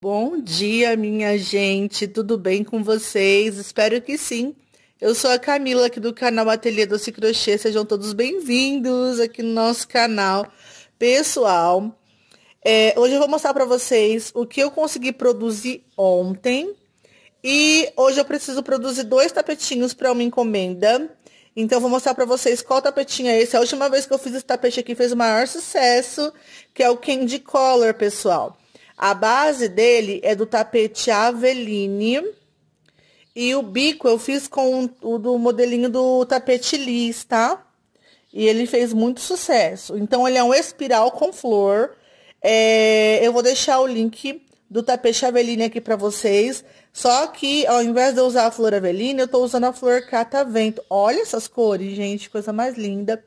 Bom dia, minha gente, tudo bem com vocês? Espero que sim. Eu sou a Camila aqui do canal Ateliê Doce Crochê, sejam todos bem-vindos aqui no nosso canal. Pessoal, é, hoje eu vou mostrar para vocês o que eu consegui produzir ontem e hoje eu preciso produzir dois tapetinhos para uma encomenda. Então, vou mostrar para vocês qual tapetinho é esse. A última vez que eu fiz esse tapete aqui fez o maior sucesso, que é o Candy Color, pessoal. A base dele é do tapete Aveline. E o bico eu fiz com o do modelinho do tapete Liz, tá? E ele fez muito sucesso. Então, ele é um espiral com flor. É, eu vou deixar o link do tapete aveline aqui para vocês. Só que ao invés de eu usar a flor aveline, eu tô usando a flor catavento. Olha essas cores, gente, coisa mais linda.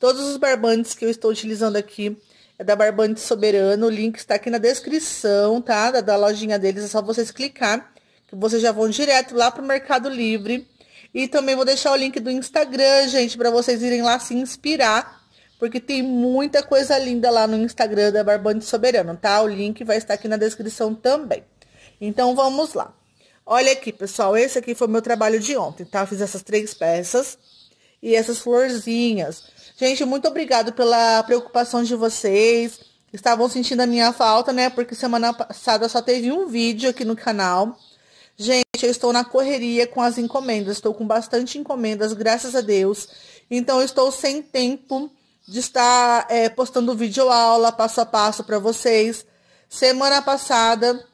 Todos os barbantes que eu estou utilizando aqui é da Barbante Soberano. O link está aqui na descrição, tá? Da, da lojinha deles, é só vocês clicar que vocês já vão direto lá pro Mercado Livre. E também vou deixar o link do Instagram, gente, para vocês irem lá se inspirar porque tem muita coisa linda lá no Instagram da Barbante Soberano, tá? O link vai estar aqui na descrição também. Então vamos lá. Olha aqui, pessoal, esse aqui foi meu trabalho de ontem, tá? fiz essas três peças e essas florzinhas. Gente, muito obrigado pela preocupação de vocês. Estavam sentindo a minha falta, né? Porque semana passada só teve um vídeo aqui no canal. Gente, eu estou na correria com as encomendas. Estou com bastante encomendas, graças a Deus. Então, eu estou sem tempo de estar é, postando vídeo aula passo a passo para vocês. Semana passada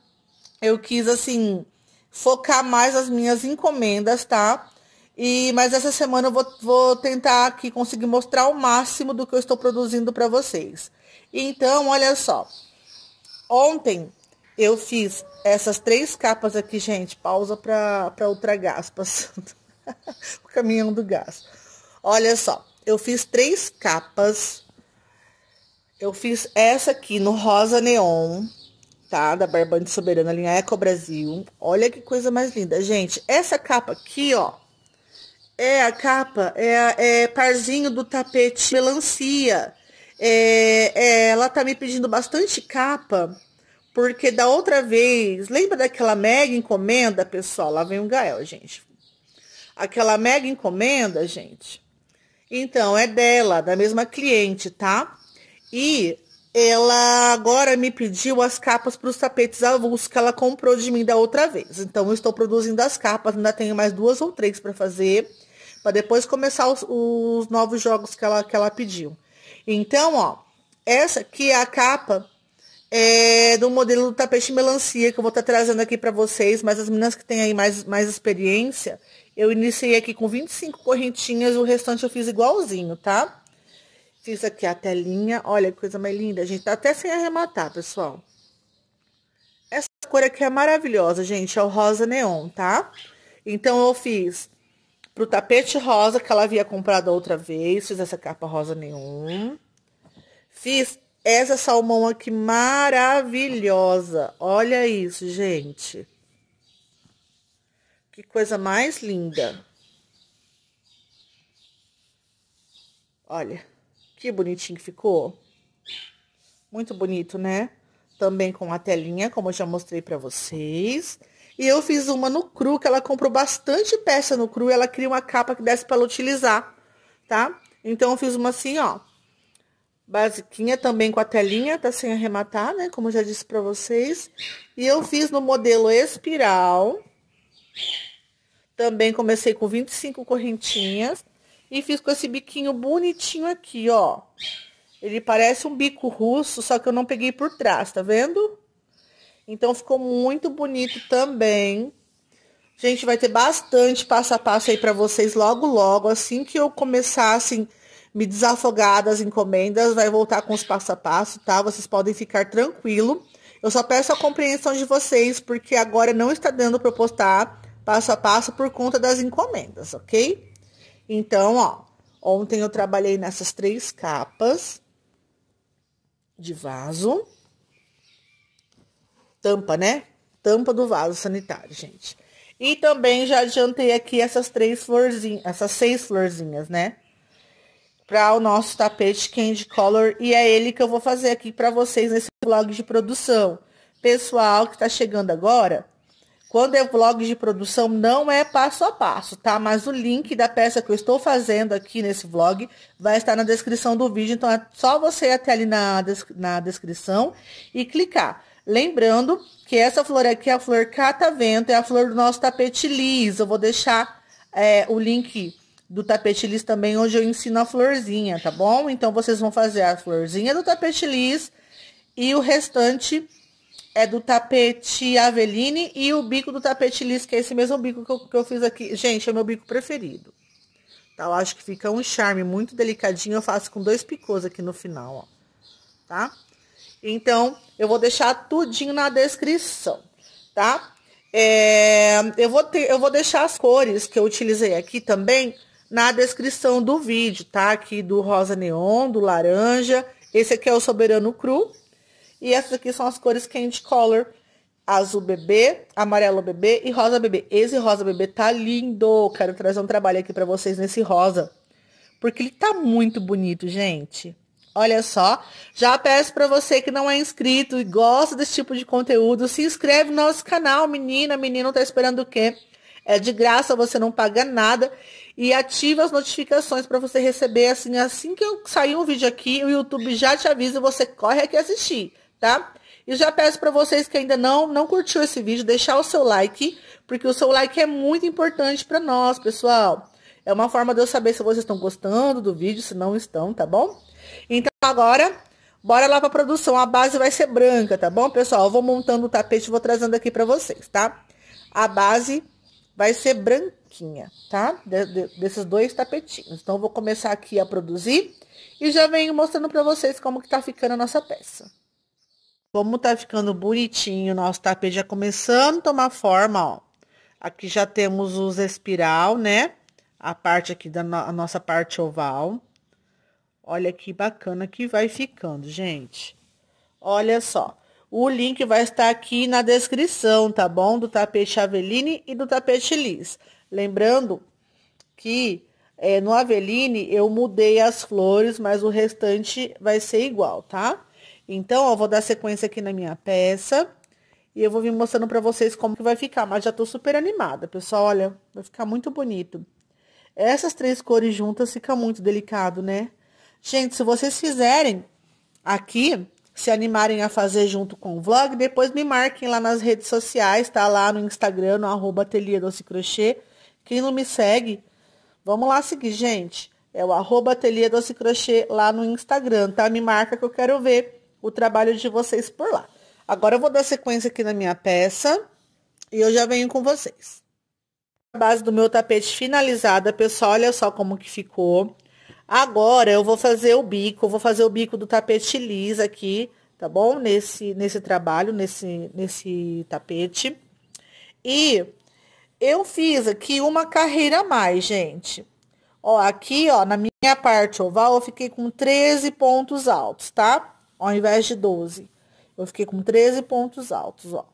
eu quis assim focar mais as minhas encomendas, tá? E mas essa semana eu vou, vou tentar aqui conseguir mostrar o máximo do que eu estou produzindo para vocês. Então, olha só. Ontem eu fiz essas três capas aqui, gente. Pausa para ultragaspas. o caminhão do gás. Olha só eu fiz três capas. Eu fiz essa aqui no rosa neon, tá? Da Barbante Soberana, linha Eco Brasil. Olha que coisa mais linda. Gente, essa capa aqui, ó. É a capa, é, é parzinho do tapete melancia. É, é, ela tá me pedindo bastante capa, porque da outra vez, lembra daquela mega encomenda, pessoal? Lá vem o Gael, gente. Aquela mega encomenda, gente então, é dela, da mesma cliente, tá? E ela agora me pediu as capas para os tapetes avulsos que ela comprou de mim da outra vez. Então, eu estou produzindo as capas, ainda tenho mais duas ou três para fazer, para depois começar os, os, novos jogos que ela, que ela pediu. Então, ó, essa aqui é a capa é, do modelo do tapete melancia, que eu vou estar tá trazendo aqui para vocês, mas as meninas que têm aí mais, mais experiência, eu iniciei aqui com 25 correntinhas, o restante eu fiz igualzinho, tá? Fiz aqui a telinha, olha que coisa mais linda, a gente tá até sem arrematar, pessoal. Essa cor aqui é maravilhosa, gente, é o rosa neon, tá? Então, eu fiz pro tapete rosa, que ela havia comprado outra vez, fiz essa capa rosa neon. Fiz essa salmão aqui maravilhosa. Olha isso, gente. Que coisa mais linda. Olha, que bonitinho que ficou. Muito bonito, né? Também com a telinha, como eu já mostrei pra vocês. E eu fiz uma no cru, que ela comprou bastante peça no cru. ela queria uma capa que desse pra ela utilizar, tá? Então, eu fiz uma assim, ó basiquinha também com a telinha, tá sem arrematar, né? Como eu já disse pra vocês. E eu fiz no modelo espiral. Também comecei com 25 correntinhas. E fiz com esse biquinho bonitinho aqui, ó. Ele parece um bico russo, só que eu não peguei por trás, tá vendo? Então, ficou muito bonito também. Gente, vai ter bastante passo a passo aí pra vocês logo, logo. Assim que eu começar, assim me desafogar das encomendas, vai voltar com os passo a passo, tá? Vocês podem ficar tranquilo. Eu só peço a compreensão de vocês, porque agora não está dando para postar passo a passo por conta das encomendas, ok? Então, ó, ontem eu trabalhei nessas três capas de vaso. Tampa, né? Tampa do vaso sanitário, gente. E também já adiantei aqui essas três florzinhas, essas seis florzinhas, né? para o nosso tapete Candy Color e é ele que eu vou fazer aqui para vocês nesse vlog de produção. Pessoal que está chegando agora, quando é vlog de produção, não é passo a passo, tá? Mas o link da peça que eu estou fazendo aqui nesse vlog vai estar na descrição do vídeo. Então, é só você ir até ali na, na descrição e clicar. Lembrando que essa flor aqui é a flor catavento, é a flor do nosso tapete liso. Eu vou deixar é, o link do tapete lis também, onde eu ensino a florzinha, tá bom? Então, vocês vão fazer a florzinha do tapete lis e o restante é do tapete Aveline e o bico do tapete lis, que é esse mesmo bico que eu, que eu fiz aqui. Gente, é meu bico preferido. Tá? Eu acho que fica um charme muito delicadinho. Eu faço com dois picôs aqui no final, ó. Tá? Então, eu vou deixar tudinho na descrição, tá? É, eu, vou ter, eu vou deixar as cores que eu utilizei aqui também na descrição do vídeo, tá? Aqui do rosa neon, do laranja. Esse aqui é o soberano cru. E essas aqui são as cores candy color. Azul bebê, amarelo bebê e rosa bebê. Esse rosa bebê tá lindo. Quero trazer um trabalho aqui para vocês nesse rosa. Porque ele tá muito bonito, gente. Olha só, já peço para você que não é inscrito e gosta desse tipo de conteúdo, se inscreve no nosso canal, menina, menino, tá esperando o quê? É de graça, você não paga nada e ativa as notificações para você receber assim, assim que eu sair um vídeo aqui, o YouTube já te avisa e você corre aqui assistir, tá? E já peço para vocês que ainda não não curtiu esse vídeo, deixar o seu like, porque o seu like é muito importante para nós, pessoal. É uma forma de eu saber se vocês estão gostando do vídeo, se não estão, tá bom? Então agora, bora lá para produção. A base vai ser branca, tá bom, pessoal? Eu vou montando o tapete, vou trazendo aqui para vocês, tá? A base vai ser branca plaquinha, tá? De, de, desses dois tapetinhos. Então, vou começar aqui a produzir e já venho mostrando para vocês como que tá ficando a nossa peça. Como tá ficando bonitinho o nosso tapete já começando a tomar forma, ó. Aqui já temos os espiral, né? A parte aqui da no a nossa parte oval. Olha que bacana que vai ficando, gente. Olha só. O link vai estar aqui na descrição, tá bom? Do tapete Aveline e do tapete Liz. Lembrando que é, no Aveline eu mudei as flores, mas o restante vai ser igual, tá? Então, ó, vou dar sequência aqui na minha peça. E eu vou vir mostrando pra vocês como que vai ficar. Mas já tô super animada, pessoal. Olha, vai ficar muito bonito. Essas três cores juntas fica muito delicado, né? Gente, se vocês fizerem aqui, se animarem a fazer junto com o vlog, depois me marquem lá nas redes sociais, tá? Lá no Instagram, no arroba doce crochê. Quem não me segue, vamos lá seguir, gente. É o arroba ateliê doce crochê lá no Instagram, tá? Me marca que eu quero ver o trabalho de vocês por lá. Agora eu vou dar sequência aqui na minha peça e eu já venho com vocês. A base do meu tapete finalizada, pessoal, olha só como que ficou. Agora eu vou fazer o bico, vou fazer o bico do tapete liso aqui, tá bom? Nesse, nesse trabalho, nesse, nesse tapete. E eu fiz aqui uma carreira a mais, gente. Ó, aqui, ó, na minha parte oval, eu fiquei com 13 pontos altos, tá? Ao invés de 12. Eu fiquei com 13 pontos altos, ó.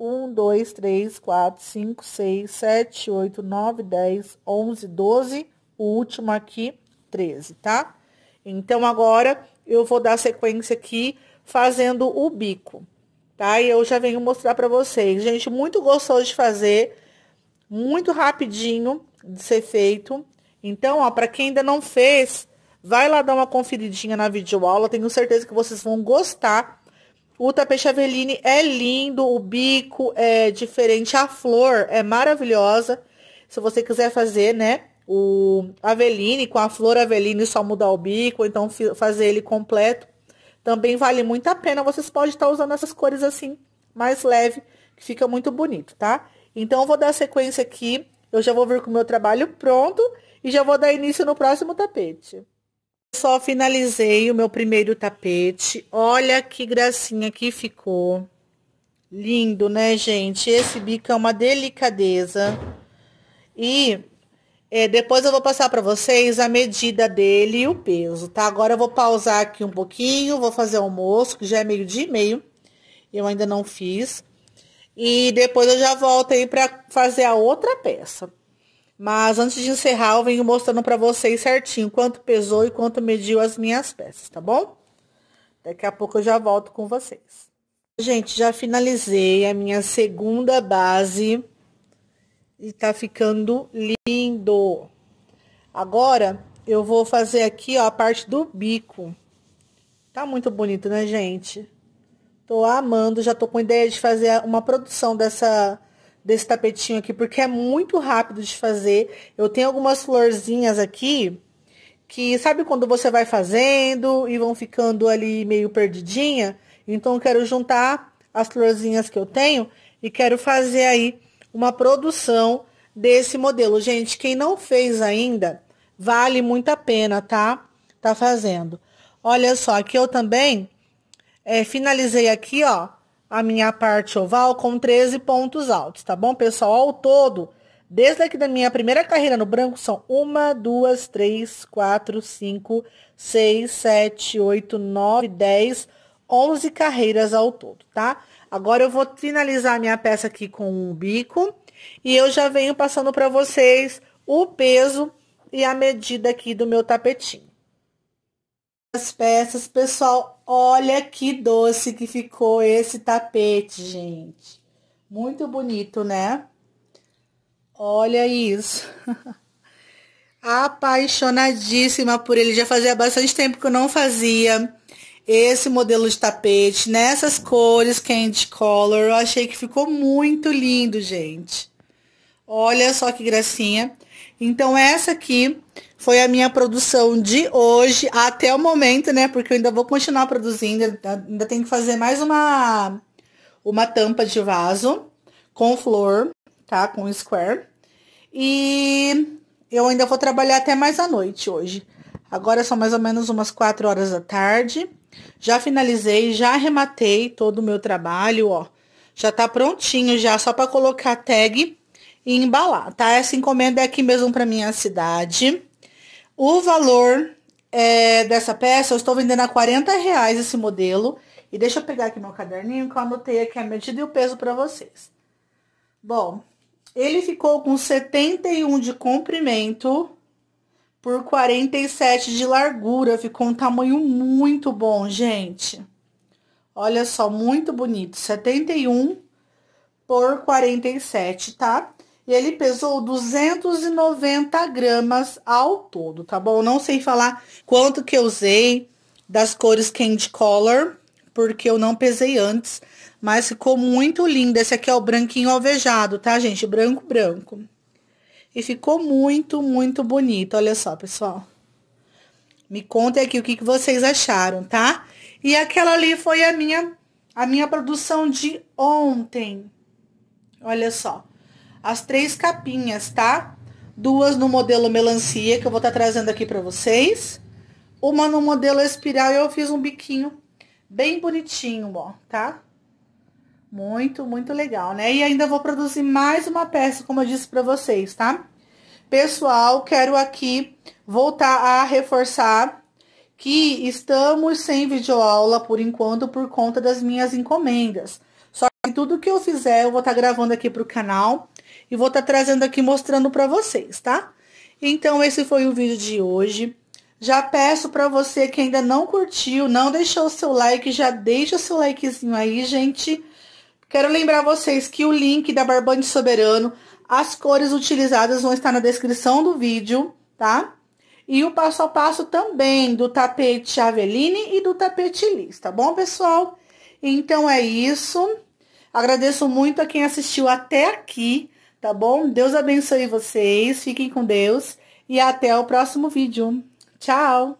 1, 2, 3, 4, 5, 6, 7, 8, 9, 10, 11, 12. O último aqui, 13, tá? Então, agora, eu vou dar sequência aqui fazendo o bico tá? E eu já venho mostrar para vocês. Gente, muito gostoso de fazer, muito rapidinho de ser feito. Então, ó, para quem ainda não fez, vai lá dar uma conferidinha na videoaula, tenho certeza que vocês vão gostar. O tapete Aveline é lindo, o bico é diferente, a flor é maravilhosa. Se você quiser fazer, né, o Aveline com a flor Aveline só mudar o bico, então fazer ele completo, também vale muito a pena. Vocês podem estar usando essas cores assim, mais leve, que fica muito bonito, tá? Então, eu vou dar sequência aqui. Eu já vou vir com o meu trabalho pronto e já vou dar início no próximo tapete. Só finalizei o meu primeiro tapete. Olha que gracinha que ficou. Lindo, né, gente? Esse bico é uma delicadeza. E é, depois eu vou passar para vocês a medida dele e o peso, tá? Agora eu vou pausar aqui um pouquinho, vou fazer almoço, que já é meio dia e meio. Eu ainda não fiz. E depois eu já volto aí para fazer a outra peça. Mas antes de encerrar, eu venho mostrando para vocês certinho quanto pesou e quanto mediu as minhas peças, tá bom? Daqui a pouco eu já volto com vocês. Gente, já finalizei a minha segunda base e tá ficando lindo. Agora, eu vou fazer aqui, ó, a parte do bico. Tá muito bonito, né, gente? Tô amando, já tô com ideia de fazer uma produção dessa desse tapetinho aqui, porque é muito rápido de fazer. Eu tenho algumas florzinhas aqui que sabe quando você vai fazendo e vão ficando ali meio perdidinha? Então eu quero juntar as florzinhas que eu tenho e quero fazer aí uma produção desse modelo. Gente, quem não fez ainda, vale muito a pena, tá? Tá fazendo. Olha só, aqui eu também é, finalizei aqui, ó, a minha parte oval com 13 pontos altos, tá bom, pessoal? Ao todo, desde aqui da minha primeira carreira no branco, são uma, duas, três, quatro, cinco, seis, sete, oito, nove, dez, onze carreiras ao todo, tá? Agora eu vou finalizar minha peça aqui com um bico e eu já venho passando para vocês o peso e a medida aqui do meu tapetinho. As peças, pessoal, olha que doce que ficou esse tapete, gente. Muito bonito, né? Olha isso. Apaixonadíssima por ele, já fazia bastante tempo que eu não fazia esse modelo de tapete, nessas cores candy color. Eu achei que ficou muito lindo, gente. Olha só que gracinha. Então, essa aqui foi a minha produção de hoje, até o momento, né? Porque eu ainda vou continuar produzindo, ainda tenho que fazer mais uma, uma tampa de vaso com flor, tá? Com square. E eu ainda vou trabalhar até mais à noite hoje. Agora são mais ou menos umas 4 horas da tarde. Já finalizei, já arrematei todo o meu trabalho, ó. Já tá prontinho já, só para colocar a tag e embalar, tá? Essa encomenda é aqui mesmo para minha cidade. O valor é, dessa peça, eu estou vendendo a 40 reais esse modelo. E deixa eu pegar aqui meu caderninho que eu anotei aqui a medida e o peso para vocês. Bom, ele ficou com 71 de comprimento por 47 de largura. Ficou um tamanho muito bom, gente. Olha só, muito bonito. 71 por 47, tá? E ele pesou 290 gramas ao todo, tá bom? Não sei falar quanto que eu usei das cores Candy Color, porque eu não pesei antes. Mas ficou muito lindo. Esse aqui é o branquinho alvejado, tá, gente? Branco, branco. E ficou muito, muito bonito. Olha só, pessoal. Me contem aqui o que, que vocês acharam, tá? E aquela ali foi a minha, a minha produção de ontem. Olha só. As três capinhas, tá? Duas no modelo melancia, que eu vou estar tá trazendo aqui pra vocês. Uma no modelo espiral e eu fiz um biquinho bem bonitinho, ó, tá? Muito, muito legal, né? E ainda vou produzir mais uma peça, como eu disse para vocês, tá? Pessoal, quero aqui voltar a reforçar que estamos sem videoaula por enquanto por conta das minhas encomendas. Só que tudo que eu fizer eu vou estar tá gravando aqui para o canal e vou estar tá trazendo aqui mostrando para vocês, tá? Então esse foi o vídeo de hoje. Já peço para você que ainda não curtiu, não deixou o seu like, já deixa o seu likezinho aí, gente. Quero lembrar vocês que o link da Barbante Soberano, as cores utilizadas vão estar na descrição do vídeo, tá? E o passo a passo também do tapete Aveline e do tapete Liz, tá bom, pessoal? Então é isso. Agradeço muito a quem assistiu até aqui, tá bom? Deus abençoe vocês, fiquem com Deus e até o próximo vídeo. Tchau!